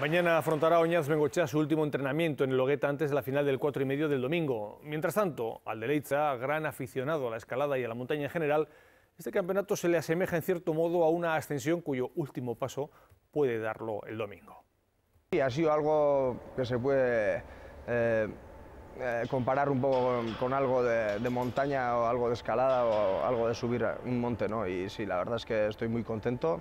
Mañana afrontará Oñaz Bengochea su último entrenamiento en el Logueta antes de la final del 4 y medio del domingo. Mientras tanto, al Leitza, gran aficionado a la escalada y a la montaña en general, este campeonato se le asemeja en cierto modo a una ascensión cuyo último paso puede darlo el domingo. Sí, ha sido algo que se puede eh, eh, comparar un poco con, algo de, de, montaña o algo de escalada o algo de subir un monte, ¿no? Y sí, la verdad es que estoy muy contento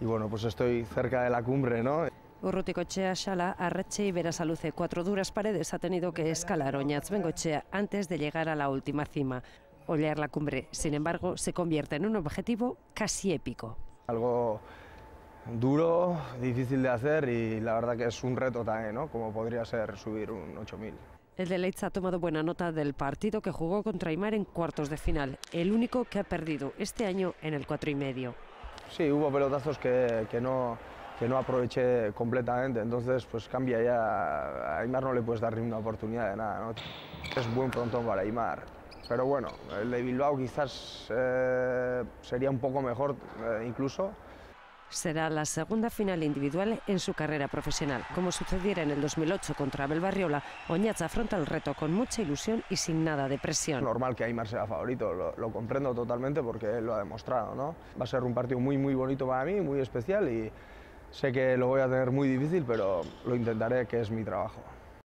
y bueno, pues estoy cerca de la cumbre, ¿no? Urruticochea Shala, Arreche y Verasaluce, cuatro duras paredes ha tenido que escalar Oñaz Bengochea antes de llegar a la última cima. Olear la cumbre, sin embargo, se convierte en un objetivo casi épico. Algo duro, difícil de hacer y la verdad que es un reto también, ¿no? Como podría ser subir un 8000. El de Leitz ha tomado buena nota del partido que jugó contra Aymar en cuartos de final, el único que ha perdido este año en el cuatro y medio. Sí, hubo pelotazos que, que no, que no aproveché completamente, entonces pues cambia ya, a Aymar no le puedes dar ninguna oportunidad de nada, Es buen pronto para Aymar, pero bueno, el de Bilbao quizás eh, sería un poco mejor eh, incluso, será la segunda final individual en su carrera profesional. Como sucediera en el 2008 contra Abel Barriola, Oñatz afronta el reto con mucha ilusión y sin nada de presión. Normal que Aymar sea favorito, lo, comprendo totalmente porque él lo ha demostrado. Va a ser un partido muy, muy bonito para mí, muy especial y sé que lo voy a tener muy difícil, pero lo intentaré, que es mi trabajo.